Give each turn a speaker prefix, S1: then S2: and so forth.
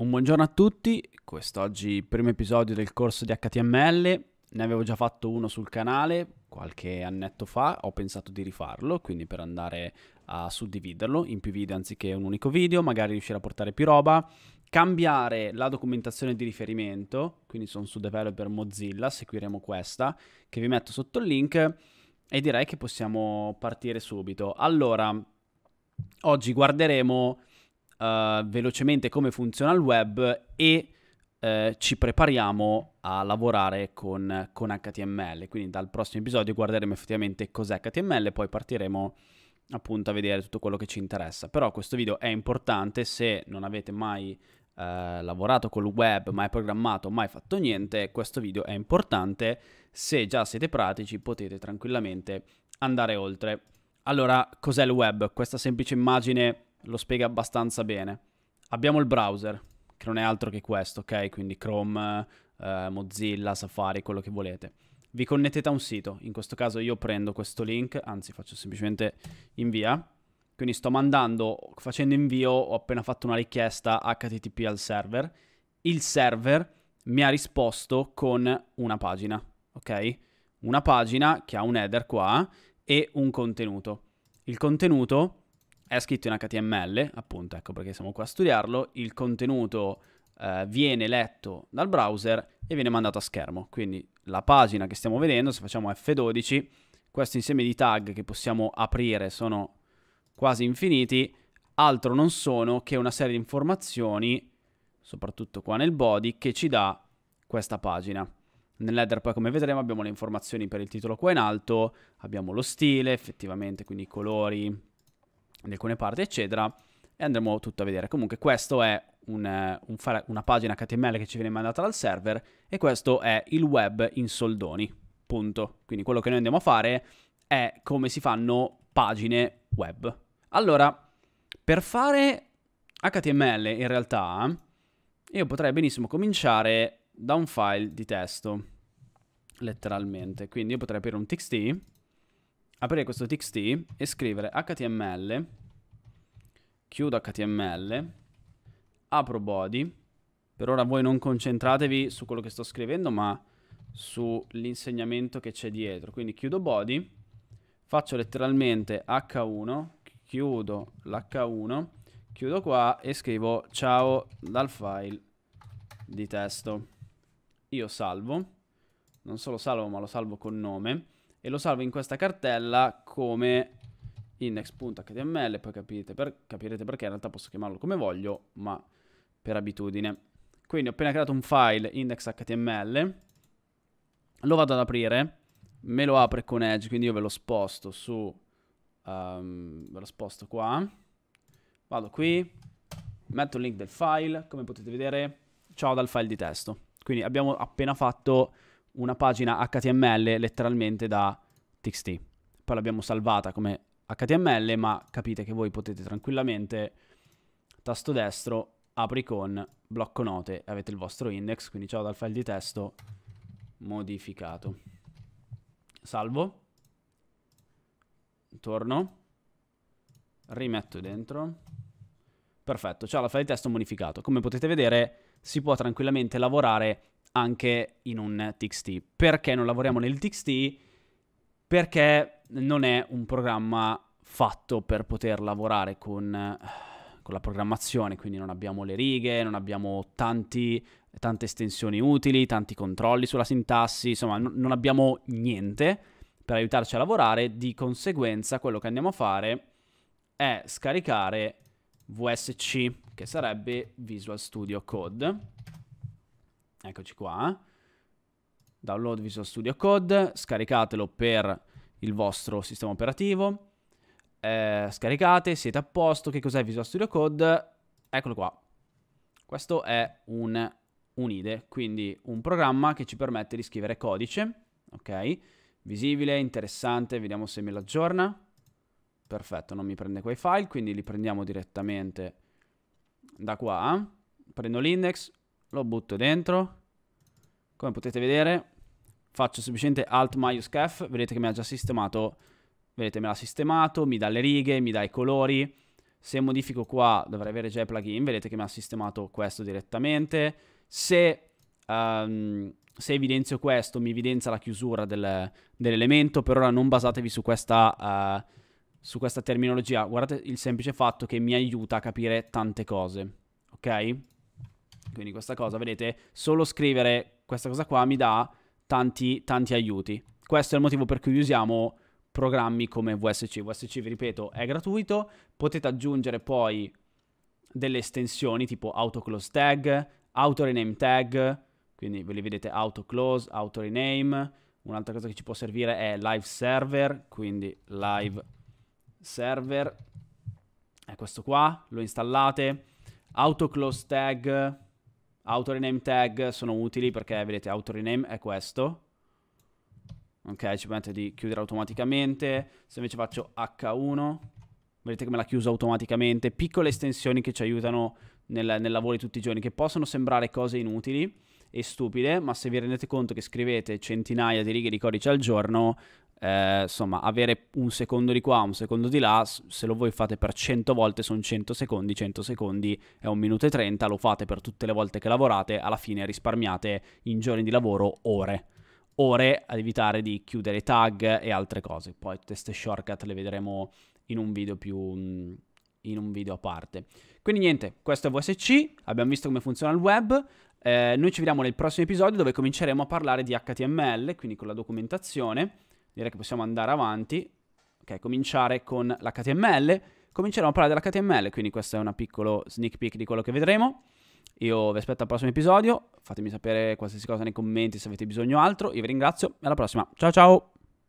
S1: Un buongiorno a tutti, quest'oggi primo episodio del corso di HTML, ne avevo già fatto uno sul canale qualche annetto fa, ho pensato di rifarlo, quindi per andare a suddividerlo in più video anziché un unico video, magari riuscire a portare più roba, cambiare la documentazione di riferimento, quindi sono su Developer Mozilla, seguiremo questa, che vi metto sotto il link e direi che possiamo partire subito. Allora, oggi guarderemo eh, velocemente come funziona il web e uh, ci prepariamo a lavorare con, con, HTML. Quindi dal prossimo episodio guarderemo effettivamente cos'è HTML e poi partiremo appunto a vedere tutto quello che ci interessa. Però questo video è importante se non avete mai eh, lavorato col web, mai programmato, mai fatto niente, questo video è importante. Se già siete pratici potete tranquillamente andare oltre. Allora, cos'è il web? Questa semplice immagine lo spiega abbastanza bene. Abbiamo il browser, che non è altro che questo, ok? Quindi Chrome, eh, Mozilla, Safari, quello che volete. Vi connettete a un sito, in questo caso io prendo questo link, anzi faccio semplicemente invia. Quindi sto mandando, facendo invio, ho appena fatto una richiesta HTTP al server. Il server mi ha risposto con una pagina, ok? Una pagina che ha un header qua e un contenuto. Il contenuto è scritto in HTML, appunto, ecco perché siamo qua a studiarlo, il contenuto eh, viene letto dal browser e viene mandato a schermo. Quindi la pagina che stiamo vedendo, se facciamo F12, questo insieme di tag che possiamo aprire sono quasi infiniti, altro non sono che una serie di informazioni, soprattutto qua nel body, che ci dà questa pagina. Nell'header poi come vedremo abbiamo le informazioni per il titolo qua in alto, abbiamo lo stile effettivamente, quindi i colori, in alcune parti, eccetera, e andremo tutto a vedere. Comunque questo è un, eh, un una pagina HTML che ci viene mandata dal server e questo è il web in soldoni, punto. Quindi quello che noi andiamo a fare è come si fanno pagine web. Allora, per fare HTML in realtà io potrei benissimo cominciare da un file di testo, letteralmente. Quindi io potrei aprire un txt aprire questo txt e scrivere html, chiudo html, apro body, per ora voi non concentratevi su quello che sto scrivendo ma sull'insegnamento che c'è dietro, quindi chiudo body, faccio letteralmente h1, chiudo l'h1, chiudo qua e scrivo ciao dal file di testo. Io salvo, non solo salvo ma lo salvo con nome e lo salvo in questa cartella come index.html, poi capirete, per, capirete perché in realtà posso chiamarlo come voglio, ma per abitudine. Quindi ho appena creato un file index.html, lo vado ad aprire, me lo apre con Edge, quindi io ve lo sposto su, um, ve lo sposto qua, vado qui, metto il link del file, come potete vedere, ciao dal file di testo. Quindi abbiamo appena fatto una pagina HTML letteralmente da txt. Poi l'abbiamo salvata come HTML, ma capite che voi potete tranquillamente, tasto destro, apri con blocco note avete il vostro index, quindi ciao dal file di testo modificato. Salvo. Torno. Rimetto dentro. Perfetto, ciao dal file di testo modificato. Come potete vedere si può tranquillamente lavorare anche in un TXT. Perché non lavoriamo nel TXT? Perché non è un programma fatto per poter lavorare con, eh, con la programmazione, quindi non abbiamo le righe, non abbiamo tanti, tante estensioni utili, tanti controlli sulla sintassi, insomma n- non abbiamo niente per aiutarci a lavorare, di conseguenza quello che andiamo a fare è scaricare VSC, che sarebbe Visual Studio Code. Eccoci qua. Download Visual Studio Code, scaricatelo per il vostro sistema operativo. Eh, scaricate, siete a posto. Che cos'è Visual Studio Code? Eccolo qua. Questo è un, un IDE, quindi un programma che ci permette di scrivere codice, ok? Visibile, interessante, vediamo se me lo aggiorna. Perfetto, non mi prende quei file, quindi li prendiamo direttamente da qua. Prendo l'index, lo butto dentro. Come potete vedere, faccio semplicemente alt maiuscaf, vedete che mi ha già sistemato, vedete me l'ha sistemato, mi dà le righe, mi dà i colori. Se modifico qua dovrei avere già i plugin, vedete che mi ha sistemato questo direttamente. Se, um, se evidenzio questo mi evidenzia la chiusura del, dell'elemento, per ora non basatevi su questa... Uh, su questa terminologia. Guardate il semplice fatto che mi aiuta a capire tante cose, ok? Quindi questa cosa, vedete, solo scrivere questa cosa qua mi dà tanti, tanti aiuti. Questo è il motivo per cui usiamo programmi come VSC. VSC, vi ripeto, è gratuito. Potete aggiungere poi delle estensioni tipo autoclose tag, autorename tag, quindi ve li vedete autoclose, autorename. Un'altra cosa che ci può servire è live server, quindi live server server è questo qua, lo installate, auto close tag, auto rename tag sono utili perché vedete auto rename è questo, ok ci permette di chiudere automaticamente, se invece faccio h1 vedete che me l'ha chiuso automaticamente, piccole estensioni che ci aiutano nel, nel lavoro di tutti i giorni che possono sembrare cose inutili, e stupide, ma se vi rendete conto che scrivete centinaia di righe di codice al giorno, eh, insomma, avere un secondo di qua, un secondo di là, se lo voi fate per 100 volte sono 100 secondi, 100 secondi è un minuto e 30, lo fate per tutte le volte che lavorate, alla fine risparmiate in giorni di lavoro ore. Ore ad evitare di chiudere tag e altre cose. Poi tutte queste shortcut le vedremo in un video più mm, in un video a parte. Quindi niente, questo è VSC, abbiamo visto come funziona il web, eh, noi ci vediamo nel prossimo episodio dove cominceremo a parlare di HTML, quindi con la documentazione, direi che possiamo andare avanti. Ok, cominciare con l'HTML. Cominceremo a parlare dell'HTML, quindi questo è un piccolo sneak peek di quello che vedremo. Io vi aspetto al prossimo episodio, fatemi sapere qualsiasi cosa nei commenti se avete bisogno altro, io vi ringrazio e alla prossima, ciao ciao!